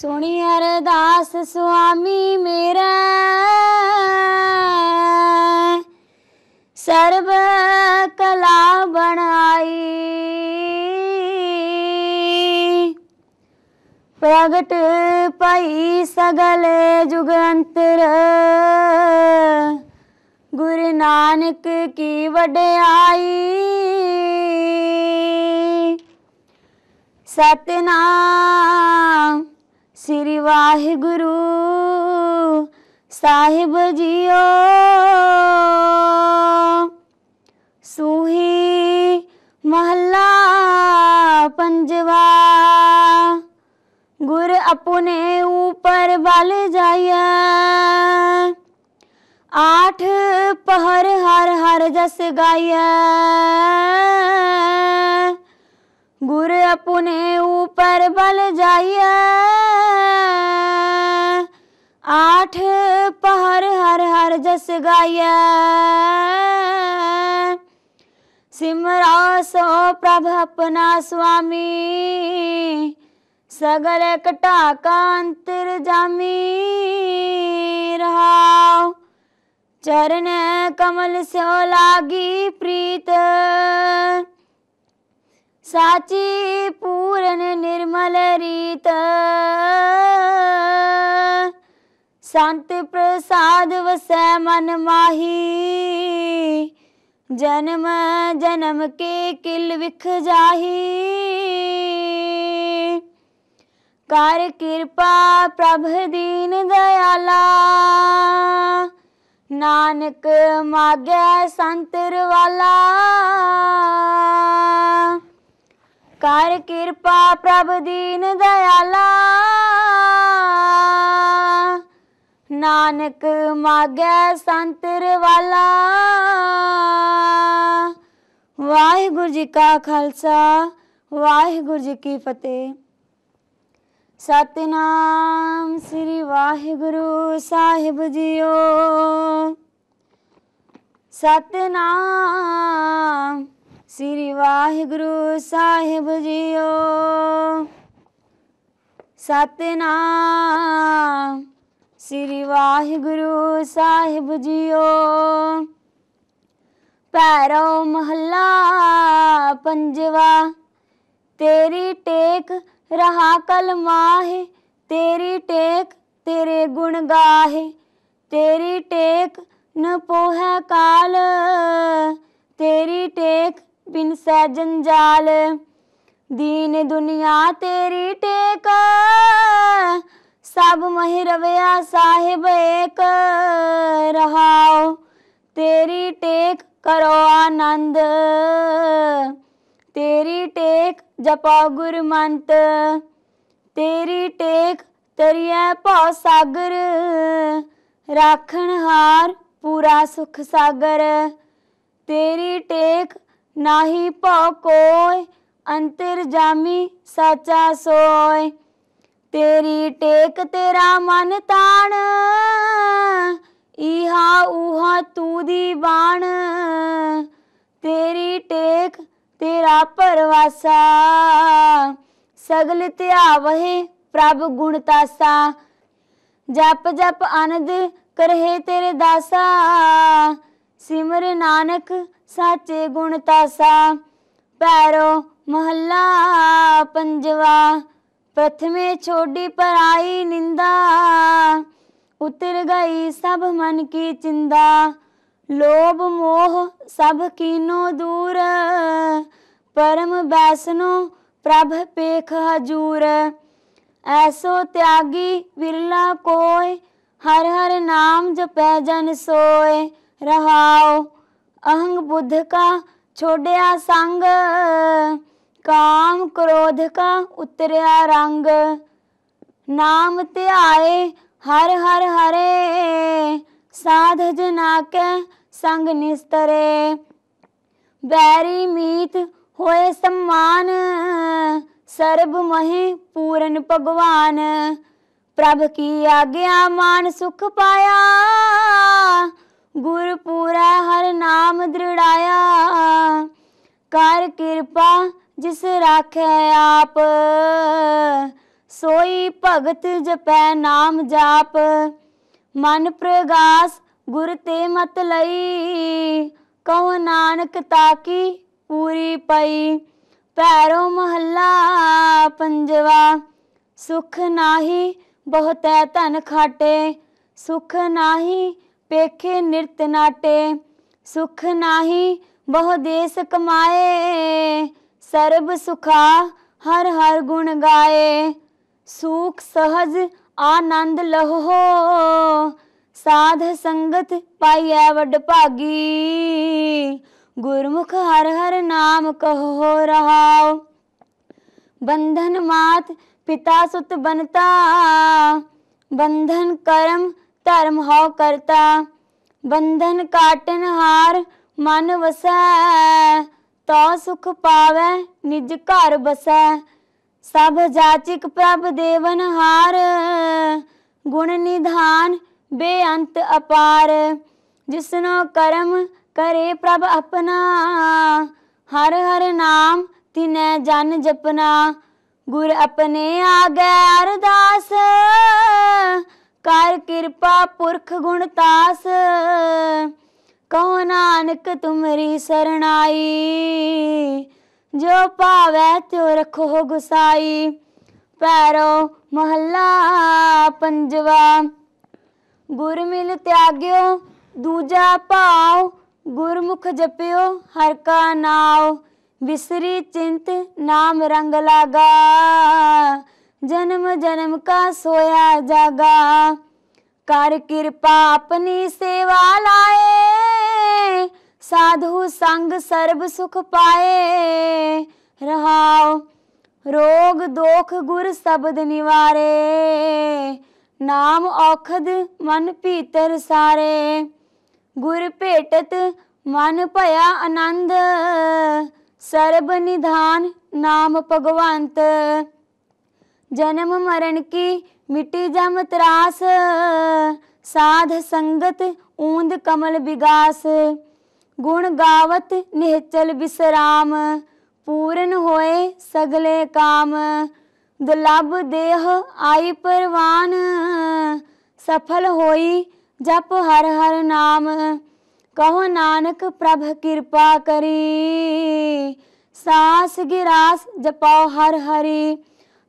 ਸੁਣੀ ਅਰਦਾਸ ਸੁਆਮੀ ਮੇਰਾ ਸਰਬ ਕਲਾ ਬਣਾਈ ਪ੍ਰਗਟ ਪਈ ਸਗਲ ਜੁਗ ਅੰਤਰ ਗੁਰੂ ਨਾਨਕ ਕੀ ਵਡਿਆਈ ਸਤਨਾਮ ਸ੍ਰੀ ਵਾਹਿਗੁਰੂ ਸਾਹਿਬ ਜੀਓ ਸੁਹੀ ਮਹਲਾ ਪੰਜਵਾ ਗੁਰ ਆਪਣੇ ਉਪਰ ਵੱਲ ਜਾਇਆ ਆਠ ਪਹਰ ਹਰ ਹਰ ਜਸ ਗਾਇਆ ਗੁਰ ਆਪਣੇ ਉਪਰ ਬਲ ਜਾਈਏ ਆਠ ਪਹਰ ਹਰ ਹਰ ਜਸ ਗਾਈਏ ਸਿਮਰਾ ਸੋ ਪ੍ਰਭ ਆਪਣਾ ਸੁਆਮੀ ਸਗਲ ਕਟਾ ਕਾਂਤਰ ਜਾਮੀ ਰਹਾ ਚਰਨ ਕਮਲ ਸੋ ਲਾਗੀ ਪ੍ਰੀਤ ਸਾਚੀ ਪੂਰਨ ਨਿਰਮਲ ਰੀਤ ਸੰਤ ਪ੍ਰਸਾਦ ਵਸੈ ਮਨ ਮਾਹੀ ਜਨਮ ਜਨਮ ਕੇ ਕਿਲ ਵਿਖ ਜਾਹੀ ਕਰ ਕਿਰਪਾ ਪ੍ਰਭ ਦੀਨ ਦਇਆਲਾ ਨਾਨਕ ਮਾਗੇ ਸੰਤਰ ਵਾਲਾ ਕਰ ਕਿਰਪਾ ਪ੍ਰਭ ਦੀਨ ਦਇਆਲਾ ਨਾਨਕ ਮਾਗੇ ਸੰਤਰ ਵਾਲਾ ਵਾਹਿਗੁਰੂ ਜੀ ਕਾ ਖਾਲਸਾ ਵਾਹਿਗੁਰੂ ਜੀ ਕੀ ਫਤਿਹ ਸਤਨਾਮ ਸ੍ਰੀ ਵਾਹਿਗੁਰੂ ਸਾਹਿਬ ਜੀਓ ਸਤਨਾਮ ਸ੍ਰੀ ਵਾਹਿਗੁਰੂ ਸਾਹਿਬ ਜੀਓ ਸਤਨਾਮ ਸ੍ਰੀ ਵਾਹਿਗੁਰੂ ਸਾਹਿਬ ਜੀਓ ਪੈਰੋ ਮਹੱਲਾ ਪੰਜਵਾ ਤੇਰੀ ਟੇਕ ਰਹਾ ਕਲ ਮਾਹੇ ਤੇਰੀ ਟੇਕ ਤੇਰੇ ਗੁਣ ਗਾਹੇ ਤੇਰੀ ਟੇਕ ਨ ਪੋਹੈ ਕਾਲ ਤੇਰੀ ਟੇਕ ਬਿਨ ਸਹਿ ਜੰਜਾਲ ਦੀਨ ਦੁਨੀਆ ਤੇਰੀ ਟੇਕ ਸਭ ਮਹਿ ਰਵਿਆ ਸਾਹਿਬ ਏਕ ਰਹਾਓ ਤੇਰੀ ਟੇਕ ਕਰੋ ਆਨੰਦ ਤੇਰੀ ਟੇਕ ਜਪੋ ਗੁਰਮੰਤ ਤੇਰੀ ਟੇਕ ਤਰੀਏ ਭਉ ਸਾਗਰ ਹਾਰ ਪੂਰਾ ਸੁਖ ਸਾਗਰ ਤੇਰੀ ਟੇਕ ਨਾਹੀ ਭਉ ਕੋਇ ਅੰਤਰ ਜਾਮੀ ਸਾਚਾ ਸੋਇ ਤੇਰੀ ਟੇਕ ਤੇਰਾ ਮਨ ਤਾਣ ਇਹਾ ਉਹਾ ਤੂ ਦੀ ਬਾਣ ਤੇਰੀ ਟੇਕ ਤੇਰਾ ਪਰਵਾਸਾ ਸਗਲ ਤਿਆਵਹਿ ਪ੍ਰਭ ਗੁਣ ਤਾਸਾ ਜਪ ਜਪ ਅਨੰਦ ਕਰਹਿ ਤੇਰੇ ਦਾਸਾ ਸਿਮਰ ਨਾਨਕ ਸਾਚੇ ਗੁਣ ਤਾਸਾ ਪੈਰੋ ਮਹੱਲਾ ਪੰਜਵਾ ਪ੍ਰਥਮੇ ਛੋਡੀ ਪਰਾਈ ਨਿੰਦਾ ਉਤਰ ਗਈ ਸਭ ਮਨ ਕੀ ਚਿੰਦਾ ਲੋਭ ਮੋਹ ਸਭ ਕੀਨੋ ਦੂਰ ਪਰਮ ਬੈਸਨੋ ਪ੍ਰਭ ਪੇਖ ਹਜੂਰ ਐਸੋ ਤਿਆਗੀ ਵਿਰਲਾ ਕੋਈ ਹਰ ਹਰ ਨਾਮ ਜਪੈ ਜਨ ਸੋਏ ਰਹਾਓ अहंग बुद्ध का ਛੋੜਿਆ ਸੰਗ ਕਾਮ ਕ੍ਰੋਧ ਕਾ ਉਤਰਿਆ ਰੰਗ ਨਾਮ ਧਿਆਏ ਹਰ ਹਰ ਹਰੇ ਸਾਧ ਜਨਾ ਕੇ ਸੰਗ ਨਿਸਤਰੇ ਬੈਰੀ ਮੀਤ ਹੋਏ ਸਮਾਨ ਸਰਬ ਮਹਿ ਪੂਰਨ ਭਗਵਾਨ ਪ੍ਰਭ ਕੀ ਆਗਿਆ ਮਾਨ ਸੁਖ ਪਾਇਆ ਗੁਰ ਪੂਰਾ ਹਰ ਨਾਮ ਦ੍ਰਿੜਾਇਆ ਕਰ ਕਿਰਪਾ ਜਿਸ ਰਾਖੈ ਆਪ ਸੋਈ ਭਗਤ ਜਪੈ ਨਾਮ ਜਾਪ ਮਨ ਪ੍ਰਗਾਸ ਗੁਰ ਤੇ ਮਤ ਲਈ ਕਉ ਨਾਨਕ ਕੀ ਪੂਰੀ ਪਈ ਪੈਰੋ ਮਹੱਲਾ ਪੰਜਵਾ ਸੁਖ ਨਾਹੀ ਬਹੁਤੈ ਧਨ ਖਾਟੇ ਸੁਖ ਨਾਹੀ ਪੇਖੇ ਨਿਰਤ ਨਾਟੇ ਸੁਖ ਨਾਹੀ ਬਹੁ ਦੇਸ ਕਮਾਏ ਸਰਬ ਸੁਖਾ ਹਰ ਹਰ ਗੁਣ ਗਾਏ ਸੂਖ ਸਹਜ ਆਨੰਦ ਲਹੋ ਸਾਧ ਸੰਗਤ ਪਾਈਐ ਵੱਡ ਭਾਗੀ ਗੁਰਮੁਖ ਹਰ ਹਰ ਨਾਮ ਕਹੋ ਰਹਾਓ ਬੰਧਨ ਮਾਤ ਪਿਤਾ ਸੁਤ ਬਨਤਾ ਬੰਧਨ ਕਰਮ ਧਰਮ ਹੋ ਕਰਤਾ ਬੰਧਨ ਕਾਟਨ ਹਾਰ ਮਨ ਵਸੈ ਤੋ ਸੁਖ ਪਾਵੈ ਨਿਜ ਘਰ ਬਸੈ ਸਭ ਜਾਚਿਕ ਪ੍ਰਭ ਦੇਵਨ ਹਾਰ ਗੁਣ ਨਿਧਾਨ ਬੇਅੰਤ ਅਪਾਰ ਜਿਸਨੋ ਕਰਮ ਕਰੇ ਪ੍ਰਭ ਆਪਣਾ ਹਰ ਹਰ ਨਾਮ ਤਿਨੈ ਜਨ ਜਪਨਾ ਗੁਰ ਆਪਣੇ ਆਗੇ ਅਰਦਾਸ ਕਰ ਕਿਰਪਾ ਪੁਰਖ ਗੁਣ ਤਾਸ ਕਉ ਨਾਨਕ ਤੁਮਰੀ ਸਰਣਾਈ ਜੋ ਪਾਵੈ ਤਿਉ ਰਖੋ ਗੁਸਾਈ ਪੈਰੋ ਮਹੱਲਾ ਪੰਜਵਾ ਗੁਰ ਮਿਲ ਤਿਆਗਿਓ ਦੂਜਾ ਭਾਉ ਗੁਰਮੁਖ ਜਪਿਓ ਹਰ ਕਾ ਨਾਉ ਵਿਸਰੀ ਚਿੰਤ ਨਾਮ ਰੰਗ ਲਾਗਾ जन्म जन्म का सोया जागा कर कृपा अपनी सेवा लाए साधु संग सर्व सुख पाए रहाओ ਰੋਗ ਦੋਖ ਗੁਰ ਸ਼ਬਦ ਨਿਵਾਰੇ ਨਾਮ ਔਖਦ ਮਨ ਭੀਤਰ ਸਾਰੇ ਗੁਰ ਭੇਟਤ ਮਨ ਭਇਆ ਆਨੰਦ ਸਰਬ ਨਿਧਾਨ ਨਾਮ ਭਗਵੰਤ ਜਨਮ ਮਰਨ ਕੀ ਮਿੱਟੀ ਜਮ ਤਰਾਸ ਸਾਧ ਸੰਗਤ ਊਂਦ ਕਮਲ ਵਿਗਾਸ ਗੁਣ ਗਾਵਤ ਨਿਹਚਲ ਬਿਸਰਾਮ ਪੂਰਨ ਹੋਏ ਸਗਲੇ ਕਾਮ ਦੁਲਬ ਦੇਹ ਆਈ ਪਰਵਾਨ ਸਫਲ ਹੋਈ ਜਪ ਹਰ ਹਰ ਨਾਮ ਕਹੋ ਨਾਨਕ ਪ੍ਰਭ ਕਿਰਪਾ ਕਰੀ ਸਾਸ ਗਿਰਾਸ ਜਪਾਓ ਹਰ ਹਰੀ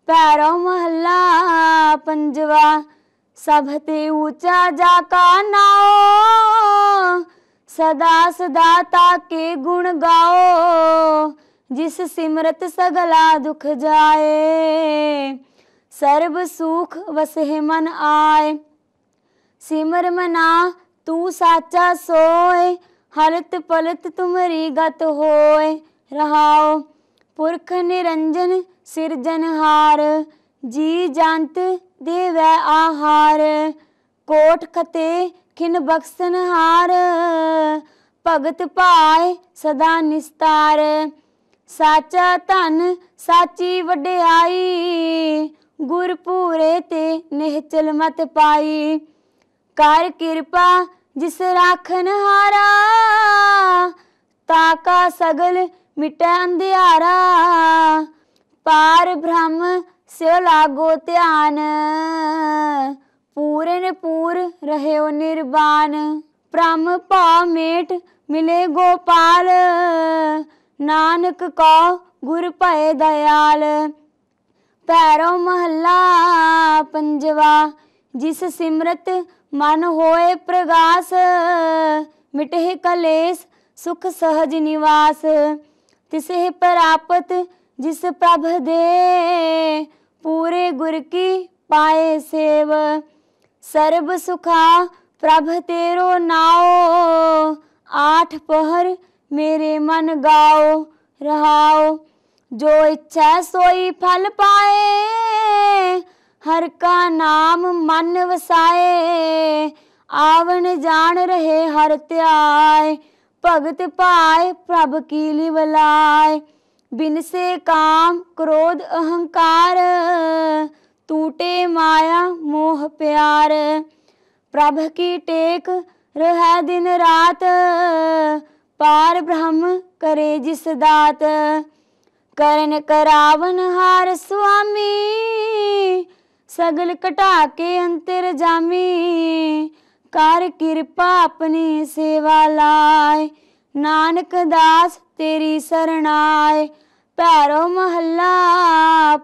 ਪੈਰੋ ਮਹੱਲਾ ਪੰਜਵਾ ਸਭ ਤੇ ਉੱਚਾ ਜਾ ਕਾ ਨਾਓ ਸਦਾ ਸਦਾ ਕੇ ਗੁਣ ਗਾਓ ਜਿਸ ਸਿਮਰਤ ਸਗਲਾ ਦੁਖ ਜਾਏ ਸਰਬ ਸੁਖ ਵਸਹਿ ਮਨ ਆਏ ਸਿਮਰ ਮਨਾ ਤੂੰ ਸਾਚਾ ਸੋਏ ਹਲਤ ਪਲਤ ਤੁਮਰੀ ਗਤ ਹੋਏ ਰਹਾਓ ਪੁਰਖ ਨਿਰੰਜਨ ਸਿਰਜਨਹਾਰ ਜੀ ਜੰਤ ਦੇਵੈ ਆਹਾਰ ਕੋਟ ਖਤੇ ਖਿਨ ਬਖਸ਼ਨਹਾਰ ਭਗਤ ਪਾਏ ਸਦਾ ਨਿਸਤਾਰ ਸਾਚਾ ਧਨ ਸਾਚੀ ਵਡਿਆਈ ਗੁਰ ਪੂਰੇ ਤੇ ਨਿਹਚਲ ਮਤ ਪਾਈ ਕਰ ਕਿਰਪਾ ਜਿਸ ਰਾਖਨ ਹਾਰਾ ਤਾਕਾ ਸਗਲ ਮਿਟੈ ਅੰਧਿਆਰਾ ਪਾਰ ਬ੍ਰਹਮ ਸਿਉ ਲਾਗੋ ਧਿਆਨ ਪੂਰਨ ਪੂਰ ਰਹਿਓ ਨਿਰਵਾਨ ਪ੍ਰਮ ਭਾ ਮੇਟ ਮਿਲੇ ਗੋਪਾਲ ਨਾਨਕ ਕਾ ਗੁਰ ਭਏ ਦਇਆਲ ਪੈਰੋ ਮਹੱਲਾ ਪੰਜਵਾ ਜਿਸ ਸਿਮਰਤ ਮਨ ਹੋਏ ਪ੍ਰਗਾਸ ਮਿਟੇ ਕਲੇਸ਼ ਸੁਖ ਸਹਜ ਨਿਵਾਸ ਤਿਸੇ ਪ੍ਰਾਪਤ ਜਿਸ ਪ੍ਰਭ ਦੇ ਪੂਰੇ ਗੁਰ ਕੀ ਪਾਏ ਸੇਵ ਸਰਬ ਸੁਖਾ ਪ੍ਰਭ ਤੇਰੋ ਨਾਓ ਆਠ ਪਹਰ ਮੇਰੇ ਮਨ ਗਾਓ ਰਹਾਓ ਜੋ ਇੱਛਾ ਸੋਈ ਫਲ ਪਾਏ ਹਰ ਕਾ ਨਾਮ ਮਨ ਵਸਾਏ ਆਵਣ ਜਾਣ ਰਹੇ ਹਰ ਧਿਆਏ ਭਗਤ ਪਾਏ ਪ੍ਰਭ ਕੀ ਲਿਵਲਾਏ ਬਿਨਸੇ ਕਾਮ ਕ੍ਰੋਧ ਅਹੰਕਾਰ ਟੂਟੇ ਮਾਇਆ ਮੋਹ ਪਿਆਰ ਪ੍ਰਭ ਕੀ ਟੇਕ ਰਹਿ ਦਿਨ ਰਾਤ ਪਾਰ ਬ੍ਰਹਮ ਕਰੇ ਜਿਸ ਦਾਤ ਕਰਨ ਕਰਾਵਨ ਹਾਰ ਸੁਆਮੀ ਸਗਲ ਘਟਾ ਕੇ ਅੰਤਰ ਜਾਮੀ ਕਰ ਕਿਰਪਾ ਆਪਣੀ ਸੇਵਾ ਲਾਏ ਨਾਨਕ ਦਾਸ ਤੇਰੀ ਸਰਣਾਏ ਪੈਰੋ ਮਹੱਲਾ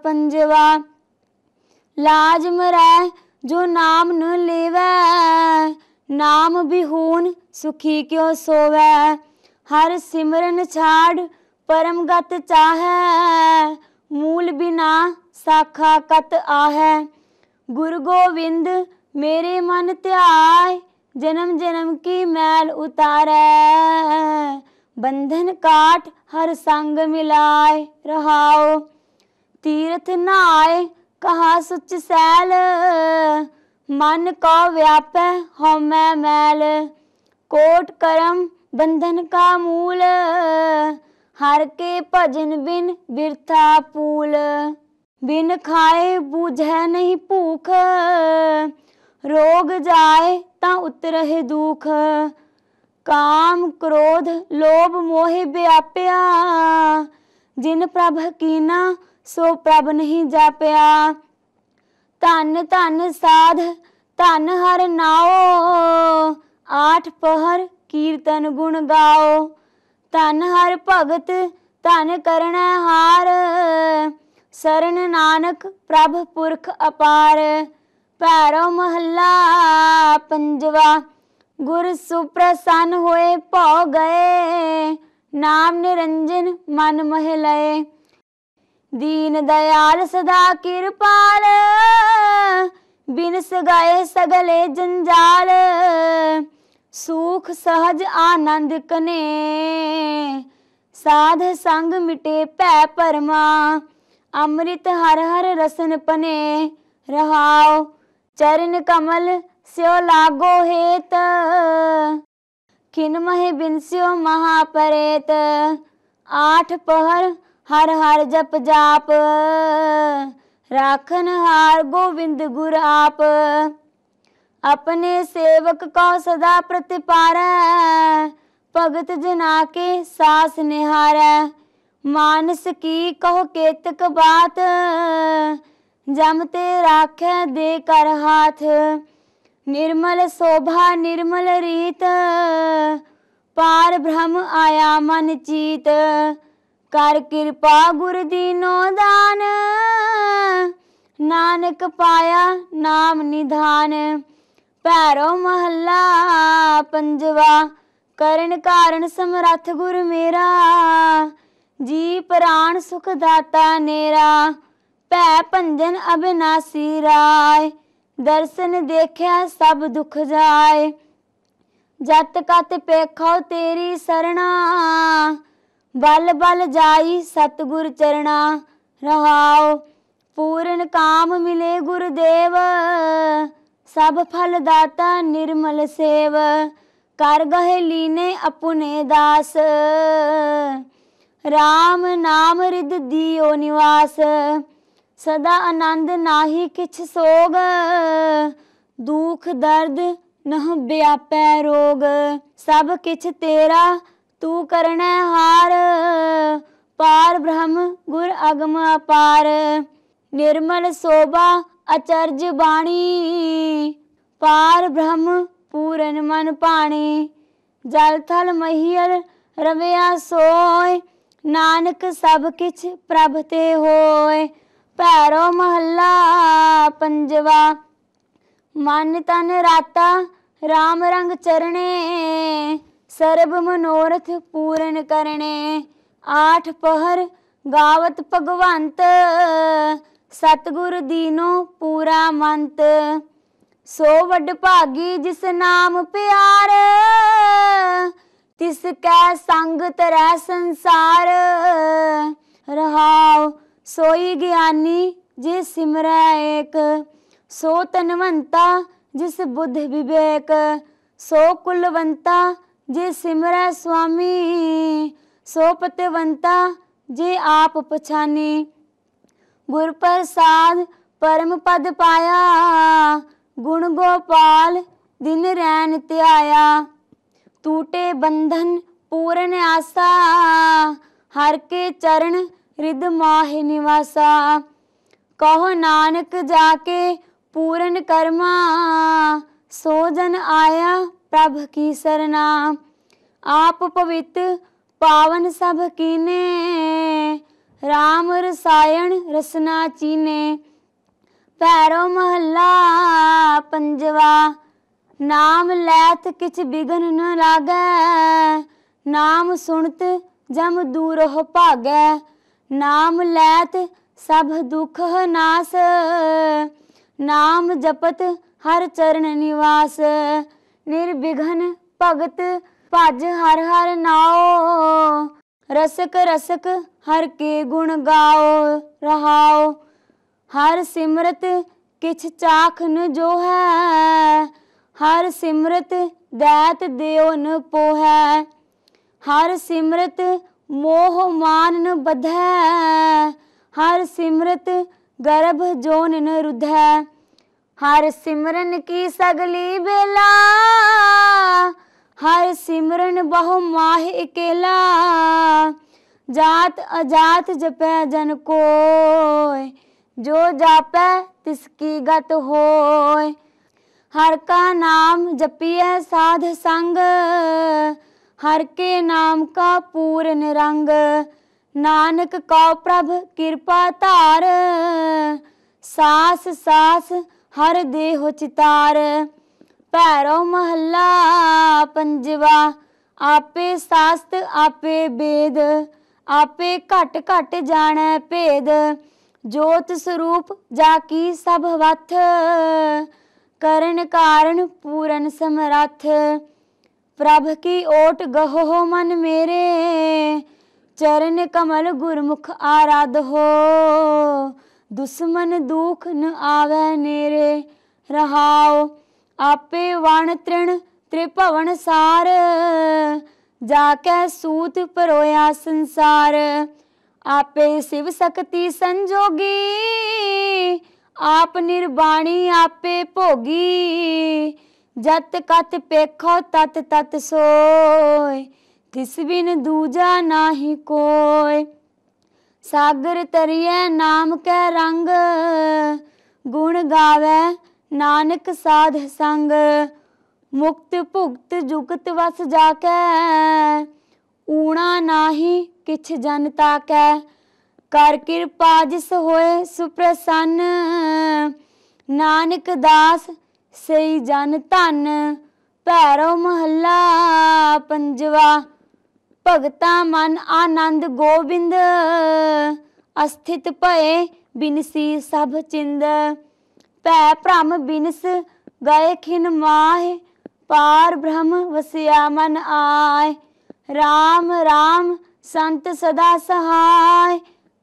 ਪੰਜਵਾ ਲਾਜ ਮਰੈ ਜੋ ਨਾਮ ਨ ਲੇਵੈ ਨਾਮ ਬਿਹੂਨ ਸੁਖੀ ਕਿਉ ਸੋਵੈ ਹਰ ਸਿਮਰਨ ਛਾੜ ਪਰਮ ਗਤ ਚਾਹੈ ਮੂਲ ਬਿਨਾ ਸਾਖਾ ਕਤ ਆਹੈ ਗੁਰ ਗੋਬਿੰਦ ਮੇਰੇ ਮਨ ਧਿਆਏ ਜਨਮ ਜਨਮ ਕੀ ਮੈਲ ਉਤਾਰੈ बंधन काट हर संग मिलाए रहाओ तीर्थ नाय कहा सुच सैल मन को व्याप मैं मैल कोट कर्म बंधन का मूल हर के भजन बिन बिरथा पूल बिन खाए बूझे नहीं भूख रोग जाए ता उतरहे दुख ਕਾਮ ਕ੍ਰੋਧ ਲੋਭ ਮੋਹ ਵਿਆਪਿਆ ਜਿਨ ਪ੍ਰਭ ਕੀਨਾ ਸੋ ਪ੍ਰਭ ਨਹੀਂ ਜਾਪਿਆ ਧਨ ਧਨ ਸਾਧ ਧਨ ਹਰ ਨਾਓ ਆਠ ਪਹਰ ਕੀਰਤਨ ਗੁਣ ਗਾਓ ਧਨ ਹਰ ਭਗਤ ਧਨ ਕਰਣਾ ਹਾਰ ਸਰਨ ਨਾਨਕ ਪ੍ਰਭ ਪੁਰਖ ਅਪਾਰ ਪੈਰੋ ਮਹੱਲਾ ਪੰਜਵਾ ਗੁਰ ਸੁਪ੍ਰਸੰਨ ਹੋਏ ਭਉ ਗਏ ਨਾਮ ਨਿਰੰਜਨ ਮਨ ਮਹਿ ਲਏ ਦੀਨ ਦਇਆਲ ਸਦਾ ਕਿਰਪਾਲ ਬਿਨ ਸਗਾਏ ਸਗਲੇ ਜੰਜਾਲ ਸੂਖ ਸਹਜ ਆਨੰਦ ਕਨੇ ਸਾਧ ਸੰਗ ਮਿਟੇ ਭੈ ਪਰਮਾ ਅੰਮ੍ਰਿਤ ਹਰ ਹਰ ਰਸਨ ਪਨੇ ਰਹਾਓ ਚਰਨ ਕਮਲ ਲਾਗੋ स्यो ਕਿਨ हेत ਬਿਨ बिन ਮਹਾ ਪਰੇਤ ਆਠ ਪਹਰ ਹਰ ਹਰ ਜਪ ਜਾਪ ਰਾਖਨ ਹਾਰ ਗੋਵਿੰਦ ਗੁਰ ਆਪ ਆਪਣੇ ਸੇਵਕ ਕੋ ਸਦਾ ਪ੍ਰਤਿਪਾਰੈ ਭਗਤ ਜਨਾ ਕੇ ਸਾਸ ਨਿਹਾਰੈ ਮਾਨਸ ਕੀ ਕਹ ਕੇਤਕ ਬਾਤ ਜਮ ਤੇ ਰਾਖੈ ਦੇ ਕਰ ਹਾਥ ਨਿਰਮਲ ਸੋਭਾ ਨਿਰਮਲ ਰੀਤ ਪਾਰ ਬ੍ਰਹਮ ਆਇਆ ਮਨ ਚੀਤ ਕਰ ਕਿਰਪਾ ਗੁਰ ਦੀਨੋ ਦਾਨ ਨਾਨਕ ਪਾਇਆ ਨਾਮ ਨਿਧਾਨ ਪੈਰੋ ਮਹੱਲਾ ਪੰਜਵਾ ਕਰਨ ਕਾਰਨ ਸਮਰੱਥ ਗੁਰ ਮੇਰਾ ਜੀ ਪ੍ਰਾਨ ਸੁਖ ਦਾਤਾ ਨੇਰਾ ਭੈ ਭੰਜਨ ਅਬਿਨਾਸੀ ਰਾਏ ਦਰਸ਼ਨ ਦੇਖਿਆ ਸਭ ਦੁੱਖ ਜਾਏ ਜਤ ਕਤ ਪੇਖੋ ਤੇਰੀ ਸਰਣਾ ਬਲ ਬਲ ਜਾਈ ਸਤਗੁਰ ਚਰਣਾ ਰਹਾਓ ਪੂਰਨ ਕਾਮ ਮਿਲੇ ਗੁਰਦੇਵ ਸਭ ਫਲ ਦਾਤਾ ਨਿਰਮਲ ਸੇਵ ਕਰ ਗਹਿ ਲੀਨੇ ਆਪਣੇ ਦਾਸ RAM ਨਾਮ ਰਿਦ ਦਿਓ ਨਿਵਾਸ ਸਦਾ ਆਨੰਦ ਨਾਹੀ ਕਿਛ ਸੋਗ ਦੁਖ ਦਰਦ ਨਹ ਬਿਆਪੈ ਰੋਗ ਸਭ ਕਿਛ ਤੇਰਾ ਤੂੰ ਕਰਣਾ ਹਾਰ ਪਾਰ ਬ੍ਰਹਮ ਗੁਰ ਅਗਮ ਅਪਾਰ ਨਿਰਮਲ ਸੋਭਾ ਅਚਰਜ ਬਾਣੀ ਪਾਰ ਬ੍ਰਹਮ ਪੂਰਨ ਮਨ ਪਾਣੀ ਜਲ ਥਲ ਮਹੀਰ ਰਵਿਆ ਸੋਏ ਨਾਨਕ ਸਭ ਕਿਛ ਪ੍ਰਭ ਤੇ ਹੋਏ ਪੈਰੋ ਮਹੱਲਾ ਪੰਜਵਾ ਮਨ ਤਨ ਰਾਤਾ RAM ਰੰਗ ਚਰਣੇ ਸਰਬ ਮਨੋਰਥ ਪੂਰਨ ਕਰਨੇ ਆਠ ਪਹਰ ਗਾਵਤ ਭਗਵੰਤ ਸਤਗੁਰ ਦੀਨੋ ਪੂਰਾ ਮੰਤ ਸੋ ਵੱਡ ਭਾਗੀ ਜਿਸ ਨਾਮ ਪਿਆਰ ਤਿਸ ਕੈ ਸੰਗ ਤਰੈ ਸੰਸਾਰ ਸੋਈ ਗਿਆਨੀ ਜੇ ਸਿਮਰੈ ਏਕ ਸੋ ਤਨਵੰਤਾ ਜਿਸ ਬੁੱਧ ਵਿਵੇਕ ਸੋ ਕੁਲਵੰਤਾ ਜੇ ਸਿਮਰੈ ਸੁਆਮੀ ਸੋ ਪਤਵੰਤਾ ਜੇ ਆਪ ਪਛਾਨੀ ਗੁਰ ਪ੍ਰਸਾਦ ਪਰਮ ਪਦ ਪਾਇਆ ਗੁਣ ਗੋਪਾਲ ਦਿਨ ਰੈਣ ਧਿਆਇਆ ਟੂਟੇ ਬੰਧਨ ਪੂਰਨ ਆਸਾ ਹਰ ਕੇ ਚਰਨ ਰਿਦ ਮਾਹਿ ਨਿਵਾਸਾ ਕਹੋ ਨਾਨਕ ਜਾ ਕੇ ਪੂਰਨ ਕਰਮਾ ਸੋ ਜਨ ਆਇਆ ਪ੍ਰਭ ਕੀ ਸਰਨਾ ਆਪ ਪਵਿੱਤ ਪਾਵਨ ਸਭ ਕੀਨੇ RAM ਰਸਾਇਣ ਰਸਨਾ ਚੀਨੇ ਪੈਰੋ ਮਹੱਲਾ ਪੰਜਵਾ ਨਾਮ ਲੈਤ ਕਿਛ ਬਿਗਨ ਨ ਲਾਗੇ ਨਾਮ ਸੁਣਤ ਜਮ ਦੂਰ ਹੋ ਭਾਗੇ ਨਾਮ ਲੈਤ ਸਭ ਦੁਖ ਨਾਸ ਨਾਮ ਜਪਤ ਹਰ ਚਰਨ ਨਿਵਾਸ ਨਿਰਵਿਘਨ ਭਗਤ ਭਜ ਹਰ ਹਰ ਨਾਉ ਰਸਕ ਰਸਕ ਹਰ ਕੇ ਗੁਣ ਗਾਉ ਰਹਾਉ ਹਰ ਸਿਮਰਤ ਕਿਛ ਚਾਖਨ ਜੋ ਹੈ ਹਰ ਸਿਮਰਤ दैत देवन ਪੋਹੈ ਹਰ ਸਿਮਰਤ ਮੋਹ ਮਾਨ ਨ ਬਧੈ ਹਰ ਸਿਮਰਤ ਗਰਭ ਜੋਨ ਨ ਰੁਧੈ ਹਰ ਸਿਮਰਨ ਕੀ ਸਗਲੀ ਬੇਲਾ ਹਰ ਸਿਮਰਨ ਬਹੁ ਮਾਹਿ ਇਕੇਲਾ ਜਾਤ ਅਜਾਤ ਜਪੈ ਜਨ ਕੋਇ ਜੋ ਜਾਪੈ ਤਿਸ ਕੀ ਗਤ ਹੋਇ ਹਰ ਕਾ ਨਾਮ ਜਪੀਐ ਸਾਧ ਸੰਗ ਹਰ ਕੇ ਨਾਮ ਕਾ ਪੂਰਨ ਰੰਗ ਨਾਨਕ ਕਉ ਪ੍ਰਭ ਕਿਰਪਾ ਧਾਰ ਸਾਸ ਸਾਸ ਹਰ ਦੇਹੁ ਚਿਤਾਰ ਭੈਰੋ ਮਹੱਲਾ ਪੰਜਵਾ ਆਪੇ ਸਾਸਤ ਆਪੇ ਬੇਦ ਆਪੇ ਘਟ ਘਟ ਜਾਣੈ ਭੇਦ ਜੋਤ ਸਰੂਪ ਜਾ ਕੀ ਸਭ ਵਥ ਕਰਨ ਕਾਰਨ ਪੂਰਨ ਸਮਰੱਥ ਪ੍ਰਭ ਕੀ ਓਟ ਗਹੋ ਮਨ ਮੇਰੇ ਚਰਨ ਕਮਲ ਗੁਰਮੁਖ ਆਰਾਧ ਹੋ ਦੁਸ਼ਮਨ ਦੁਖ ਨ ਆਵੇ ਨੇਰੇ ਰਹਾਓ ਆਪੇ ਵਣ ਤ੍ਰਿਣ ਤ੍ਰਿਭਵਨ ਸਾਰ ਜਾ ਕੈ ਸੂਤ ਪਰੋਇਆ ਸੰਸਾਰ ਆਪੇ ਸਿਵ ਸਕਤੀ ਸੰਜੋਗੀ ਆਪ ਨਿਰਬਾਣੀ ਆਪੇ ਭੋਗੀ ਜਤ ਕਤ ਪੇਖੋ ਤਤ ਤਤ ਸੋਏ ਤਿਸ ਬਿਨ ਦੂਜਾ ਨਾਹੀ ਕੋਇ ਸਾਗਰ ਤਰੀਏ ਨਾਮ ਕੈ ਰੰਗ ਗੁਣ ਗਾਵੇ ਨਾਨਕ ਸਾਧ ਸੰਗ ਮੁਕਤ ਭੁਗਤ ਜੁਗਤ ਵਸ ਜਾ ਕੈ ਊਣਾ ਨਾਹੀ ਕਿਛ ਜਨਤਾ ਕੈ ਕਰ ਕਿਰਪਾ ਜਿਸ ਹੋਏ ਸੁਪ੍ਰਸੰਨ ਨਾਨਕ ਦਾਸ ਸਈ ਜਨ ਧਨ ਪੈਰੋ ਮਹੱਲਾ ਪੰਜਵਾ ਭਗਤਾ ਮਨ ਆਨੰਦ ਗੋਬਿੰਦ ਅਸਥਿਤ ਭਏ ਬਿਨਸੀ ਸਭ ਚਿੰਦ ਪੈ ਭ੍ਰਮ ਬਿਨਸ ਗਏ ਖਿਨ ਮਾਹਿ ਪਾਰ ਬ੍ਰਹਮ ਵਸਿਆ ਮਨ ਆਏ RAM RAM ਸੰਤ ਸਦਾ ਸਹਾਈ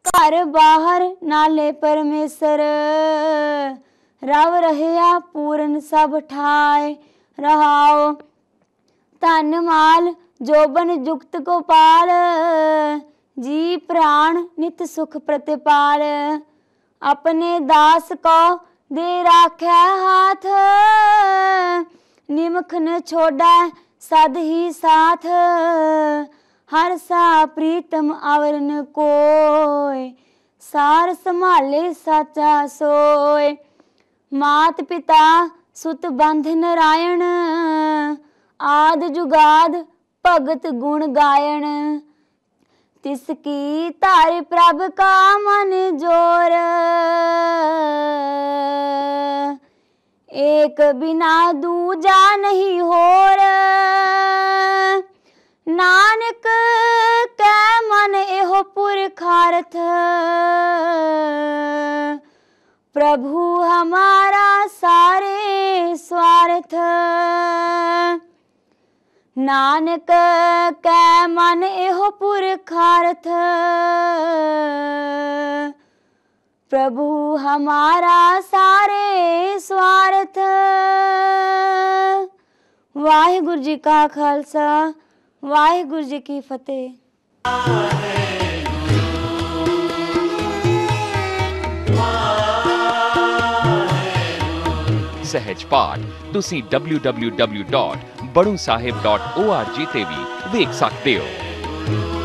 ਘਰ ਬਾਹਰ ਨਾਲੇ ਪਰਮੇਸ਼ਰ ਰਵ ਰਹਿਆ ਪੂਰਨ ਸਭ ਠਾਏ ਰਹਾਓ ਧਨ ਮਾਲ ਜੋਬਨ ਜੁਗਤ ਕੋ ਪਾਲ ਜੀ ਪ੍ਰਾਣ ਨਿਤ ਸੁਖ ਪ੍ਰਤਿਪਾਲ ਆਪਣੇ ਦਾਸ ਕੋ ਦੇ ਰਾਖੈ ਹਾਥ ਨਿਮਖ ਨ ਛੋੜਾ ਸਦ ਹੀ ਸਾਥ ਹਰ ਸਾ ਪ੍ਰੀਤਮ ਆਵਰਨ ਕੋਇ ਸਾਰ ਸੰਭਾਲੇ ਸਾਚਾ ਸੋਏ ਮਾਤ ਪਿਤਾ ਸੁਤ ਬੰਧ ਨਰਾਇਣ ਆਦ ਜੁਗਾਦ ਭਗਤ ਗੁਣ ਗਾਇਣ ਤਿਸ ਕੀ ਧਾਰ ਪ੍ਰਭ ਕਾ ਮਨ ਜੋਰ ਏਕ ਬਿਨਾ ਦੂਜਾ ਨਹੀਂ ਹੋਰ ਨਾਨਕ ਕੈ ਮਨ ਇਹੋ ਪੁਰਖਾਰਥ प्रभु हमारा सारे स्वार्थ ਨਾਨਕ ਕੈ ਮਨ ਇਹੋ ਪੁਰਖਾਰਥ ਪ੍ਰਭੂ ਹਮਾਰਾ ਸਾਰੇ ਸਵਾਰਥ ਵਾਹਿਗੁਰੂ ਜੀ ਕਾ ਖਾਲਸਾ ਵਾਹਿਗੁਰੂ ਜੀ ਕੀ ਫਤਿਹ ਆਮੇਨ ਸਹਿਜ ਪਾਠ ਤੁਸੀਂ www.badusahib.org ਤੇ ਵੀ ਵੇਖ ਸਕਦੇ ਹੋ